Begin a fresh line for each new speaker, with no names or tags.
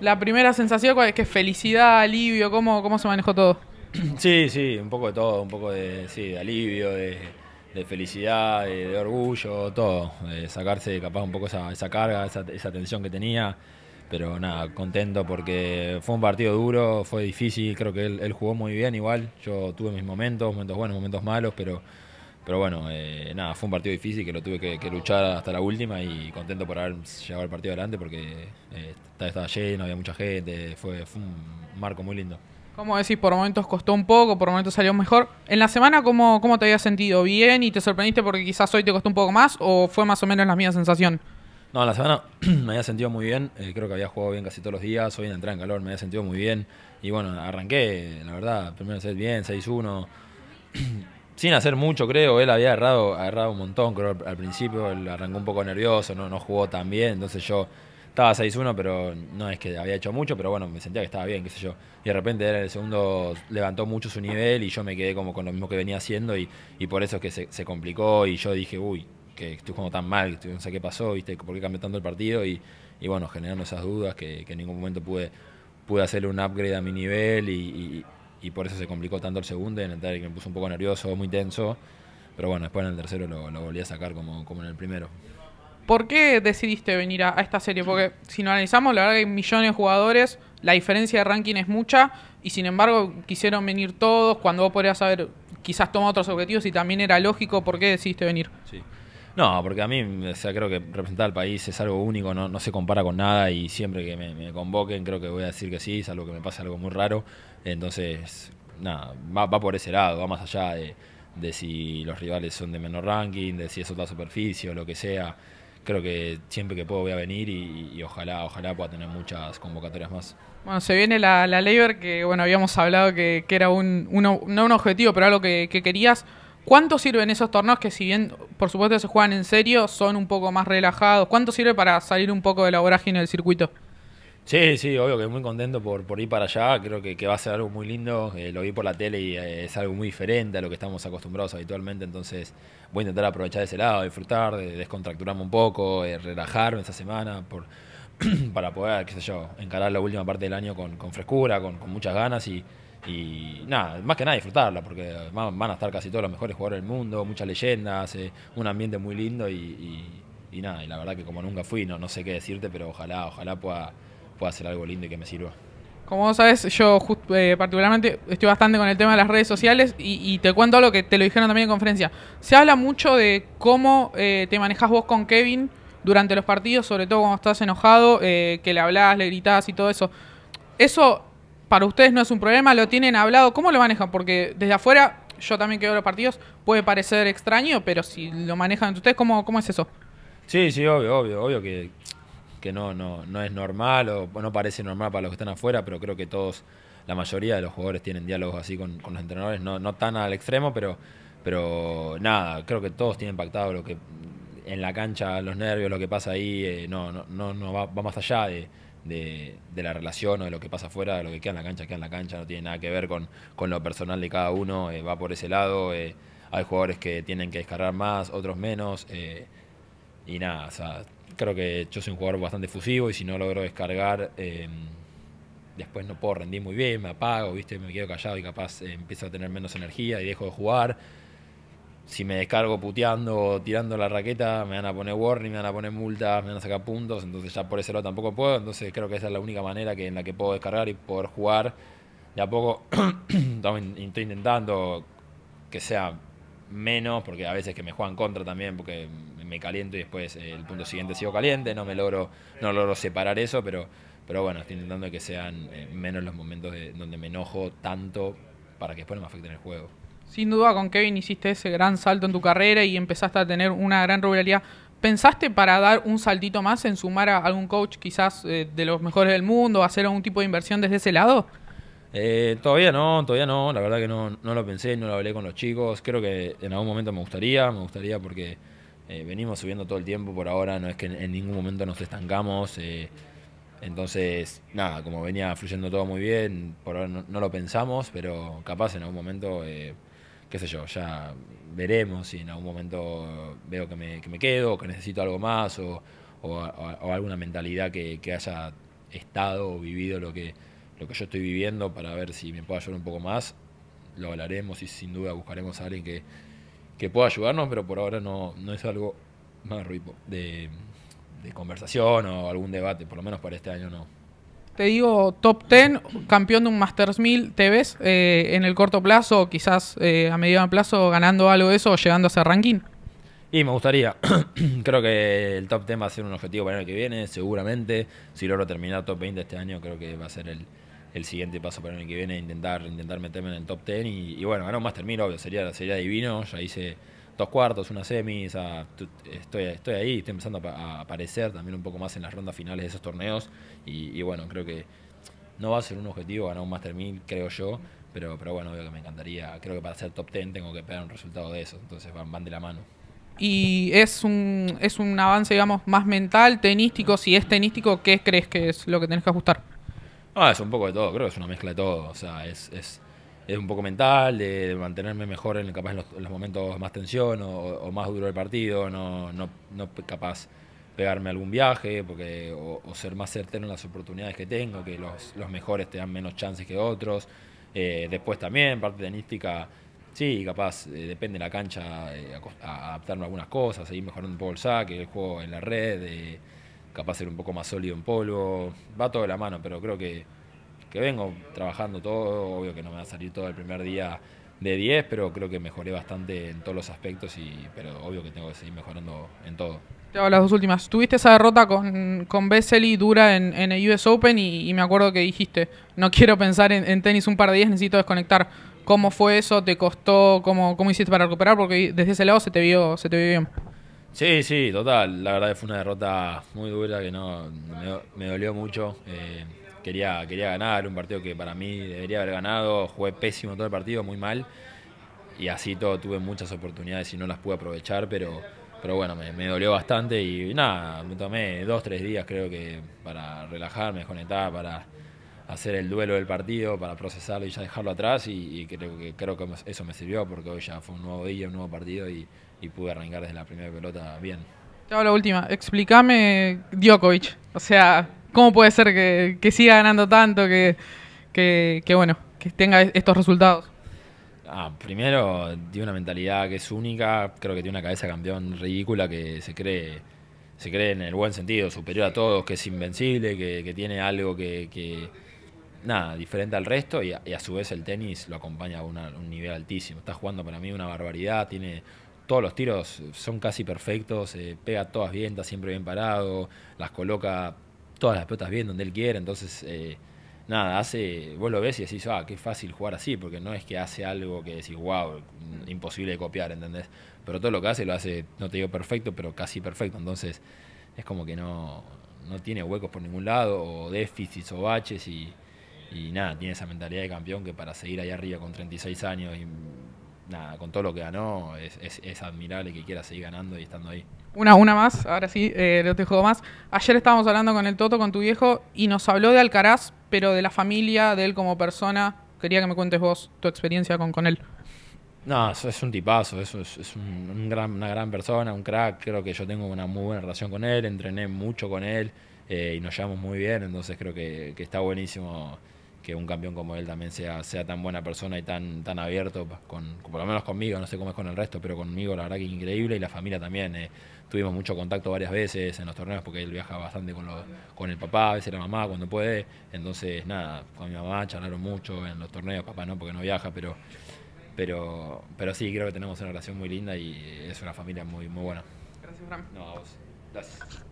la primera sensación es que felicidad, alivio, ¿cómo, cómo se manejó todo?
Sí, sí, un poco de todo, un poco de, sí, alivio, de, felicidad, de, orgullo, todo. De sacarse capaz un poco esa, esa carga, esa, esa, tensión que tenía. Pero nada, contento porque fue un partido duro, fue difícil, creo que él jugó muy bien igual. Yo tuve mis momentos, momentos buenos, momentos malos, pero pero bueno, eh, nada, fue un partido difícil que lo tuve que, luchar hasta la última y contento por haber llegado el partido adelante porque eh, estaba lleno, había mucha gente, fue, un marco muy lindo.
cómo decís, por momentos costó un poco, por momentos salió mejor. ¿En la semana cómo, cómo te habías sentido? ¿Bien y te sorprendiste porque quizás hoy te costó un poco más o fue más o menos la misma sensación?
No, en la semana me había sentido muy bien, eh, creo que había jugado bien casi todos los días, hoy en entrada en calor me había sentido muy bien y bueno, arranqué, la verdad, primero set bien, 6-1. sin hacer mucho, creo. Él había errado, un montón, creo, al principio. Él arrancó un poco nervioso, no, no jugó tan bien. Entonces yo estaba 6-1, pero no es que había hecho mucho, pero bueno, me sentía que estaba bien, qué sé yo. Y de repente en el segundo levantó mucho su nivel y yo me quedé como con lo mismo que venía haciendo y, y por eso es que se, complicó y yo dije, uy, que estoy como tan mal, no sé qué pasó, ¿viste? ¿por qué cambié tanto el partido? Y, bueno, generando esas dudas que, en ningún momento pude pude hacerle un upgrade a mi nivel y, y por eso se complicó tanto el segundo, en el que me puso un poco nervioso, muy tenso, pero bueno, después en el tercero lo, lo volví a sacar como, como en el primero.
¿Por qué decidiste venir a, esta serie? Porque si lo analizamos, la verdad que hay millones de jugadores, la diferencia de ranking es mucha y sin embargo quisieron venir todos cuando vos podrías haber quizás toma otros objetivos y también era lógico. ¿Por qué decidiste venir? Sí.
No, porque a mí, sea, creo que representar al país es algo único, no, no se compara con nada y siempre que me, convoquen creo que voy a decir que sí, salvo que me pase algo muy raro. Entonces, nada, va, por ese lado, va más allá de, si los rivales son de menor ranking, de si es otra superficie o lo que sea. Creo que siempre que puedo voy a venir y, ojalá, ojalá pueda tener muchas convocatorias más.
Bueno, se viene la, la Labor que, bueno, habíamos hablado que, era un, no un objetivo, pero algo que querías. ¿Cuánto sirven esos torneos que si bien, por supuesto, se juegan en serio, son un poco más relajados? ¿Cuánto sirve para salir un poco de la vorágine del circuito?
Sí, sí, obvio que muy contento por, por ir para allá, creo que, va a ser algo muy lindo, eh, lo vi por la tele y eh, es algo muy diferente a lo que estamos acostumbrados habitualmente, entonces voy a intentar aprovechar ese lado, disfrutar, de, descontracturarme un poco, eh, relajarme esta semana por, para poder, qué sé yo, encarar la última parte del año con, frescura, con, con muchas ganas y, y nada, más que nada disfrutarla, porque van a estar casi todos los mejores jugadores del mundo, muchas leyendas, eh, un ambiente muy lindo y, nada, y la verdad que como nunca fui, no, no sé qué decirte, pero ojalá, ojalá pueda, pueda hacer algo lindo y que me sirva.
Como vos sabes, yo eh, particularmente estoy bastante con el tema de las redes sociales y, te cuento algo que te lo dijeron también en conferencia. Se habla mucho de cómo eh, te manejas vos con Kevin durante los partidos, sobre todo cuando estás enojado, que le hablas, le gritas y todo eso. Eso para ustedes no es un problema, lo tienen hablado, ¿cómo lo manejan? Porque desde afuera, yo también que veo los partidos, puede parecer extraño, pero si lo manejan entre ustedes, ¿cómo, cómo es eso?
Sí, sí, obvio, obvio, obvio que, que no, no, no es normal o no parece normal para los que están afuera, pero creo que todos, la mayoría de los jugadores tienen diálogos así con, con los entrenadores, no, no tan al extremo, pero, pero nada, creo que todos tienen pactado lo que en la cancha, los nervios, lo que pasa ahí, eh, no, no, no, va, va, más allá de, de, la relación o de lo que pasa afuera, de lo que queda en la cancha, queda en la cancha, no tiene nada que ver con, lo personal de cada uno, eh, va por ese lado, eh, hay jugadores que tienen que descargar más, otros menos, eh, y nada, o sea, creo que yo soy un jugador bastante fusivo y si no logro descargar, después no puedo rendir muy bien, me apago, viste me quedo callado y capaz empiezo a tener menos energía y dejo de jugar si me descargo puteando o tirando la raqueta, me van a poner warning, me van a poner multas, me van a sacar puntos, entonces ya por ese lado tampoco puedo, entonces creo que esa es la única manera que, en la que puedo descargar y poder jugar. De a poco estoy intentando que sea menos, porque a veces que me juegan contra también, porque me caliento y después eh, el punto siguiente sigo caliente, no me logro, no logro separar eso, pero, pero bueno, estoy intentando que sean eh, menos los momentos donde me enojo tanto para que después no me afecten el juego.
Sin duda con Kevin hiciste ese gran salto en tu carrera y empezaste a tener una gran ruralidad. ¿Pensaste para dar un saltito más en sumar a algún coach quizás eh, de los mejores del mundo, hacer algún tipo de inversión desde ese lado?
Eh, todavía no, todavía no. La verdad que no, lo pensé, no lo hablé con los chicos. Creo que en algún momento me gustaría, me gustaría porque eh, venimos subiendo todo el tiempo por ahora, no es que en, ningún momento nos estancamos. entonces, nada, como venía fluyendo todo muy bien, por ahora no lo pensamos, pero capaz en algún momento qué sé yo, ya veremos si en algún momento veo que me, que me quedo, que necesito algo más o, o, alguna mentalidad que, haya estado o vivido lo que, lo que yo estoy viviendo para ver si me puede ayudar un poco más. Lo hablaremos y sin duda buscaremos a alguien que, pueda ayudarnos, pero por ahora no, no es algo más de, de conversación o algún debate, por lo menos para este año no
te digo, top 10, campeón de un Masters 1000, ¿te ves eh, en el corto plazo, quizás eh, a mediano plazo, ganando algo de eso o llegando a ese ranking? Y me gustaría,
creo que el top 10 va a ser un objetivo para el año que viene, seguramente. Si logro terminar top 20 este año, creo que va a ser el, el siguiente paso para el año que viene, intentar, intentar meterme en el top 10. Y, bueno, ganar un Masters 1000, obvio, sería, sería divino, ya hice dos cuartos, una semi, o estoy, estoy ahí, estoy empezando a, aparecer también un poco más en las rondas finales de esos torneos y, bueno, creo que no va a ser un objetivo ganar un Master 1000, creo yo, pero, pero bueno, veo que me encantaría, creo que para ser top ten tengo que pegar un resultado de eso, entonces van, van de la mano.
Y es un, es un avance, digamos, más mental, tenístico, si es tenístico, ¿qué crees que es lo que tenés que ajustar?
Ah, es un poco de todo, creo que es una mezcla de todo, o sea, es, es es un poco mental, de, mantenerme mejor en, capaz en, los, momentos más tensión o, más duro del partido, no, no, no capaz pegarme algún viaje porque, o, ser más certero en las oportunidades que tengo, que los, mejores te dan menos chances que otros. Eh, después también, parte tenística, sí, capaz, eh, depende de la cancha, eh, adaptarme a algunas cosas, seguir mejorando un poco el saque, el juego en la red, capaz ser un poco más sólido en polvo, va todo de la mano, pero creo que que vengo trabajando todo, obvio que no me va a salir todo el primer día de 10, pero creo que mejoré bastante en todos los aspectos, y, pero obvio que tengo que seguir mejorando en todo.
las dos últimas. Tuviste esa derrota con, con Besseli dura en, el US Open y, me acuerdo que dijiste, no quiero pensar en, tenis un par de días, necesito desconectar. ¿Cómo fue eso? ¿Te costó? ¿Cómo, cómo hiciste para recuperar? Porque desde ese lado se te vio, se te vio bien. Sí,
sí, total. La verdad fue una derrota muy dura que no me, dolió mucho. Eh, quería, quería ganar, un partido que para mí debería haber ganado, jugué pésimo todo el partido, muy mal, y así todo tuve muchas oportunidades y no las pude aprovechar, pero, pero bueno, me, dolió bastante y nada, me tomé dos, tres días creo que para relajarme, desconectar, para hacer el duelo del partido, para procesarlo y ya dejarlo atrás y, creo, que, creo que eso me sirvió porque hoy ya fue un nuevo día, un nuevo partido y, pude arrancar desde la primera pelota bien.
Te la última. Explícame Djokovic. O sea, ¿Cómo puede ser que, siga ganando tanto, que, bueno, que tenga estos resultados?
Ah, primero, tiene una mentalidad que es única, creo que tiene una cabeza campeón ridícula que se cree, se cree en el buen sentido, superior a todos, que es invencible, que, tiene algo que, nada, diferente al resto y a, su vez el tenis lo acompaña a un nivel altísimo. Está jugando para mí una barbaridad, tiene todos los tiros son casi perfectos, eh, pega todas bien, está siempre bien parado, las coloca todas las pelotas bien donde él quiere, entonces eh, nada, hace, vos lo ves y decís, ah, qué fácil jugar así, porque no es que hace algo que decís, wow, imposible de copiar, ¿entendés? Pero todo lo que hace lo hace, no te digo perfecto, pero casi perfecto, entonces es como que no, tiene huecos por ningún lado, o déficits o baches y, y nada, tiene esa mentalidad de campeón que para seguir ahí arriba con 36 años y nada, con todo lo que ganó, es, es, es, admirable que quiera seguir ganando y estando ahí.
Una, una más, ahora sí, eh, no te juego más. Ayer estábamos hablando con el Toto, con tu viejo, y nos habló de Alcaraz, pero de la familia, de él como persona. Quería que me cuentes vos tu experiencia con, con él.
No, es un tipazo, es, es un, gran, una gran persona, un crack. Creo que yo tengo una muy buena relación con él, entrené mucho con él eh, y nos llevamos muy bien, entonces creo que está buenísimo que un campeón como él también sea, sea tan buena persona y tan, tan abierto, pues, con, por lo menos conmigo, no sé cómo es con el resto, pero conmigo la verdad que es increíble y la familia también. Eh, tuvimos mucho contacto varias veces en los torneos porque él viaja bastante con, con el papá, a veces la mamá cuando puede. Entonces, nada, con mi mamá charlaron mucho en los torneos, papá no, porque no viaja, pero, pero, pero sí, creo que tenemos una relación muy linda y es una familia muy, muy buena.
Gracias, Fran. No, a vos. Gracias.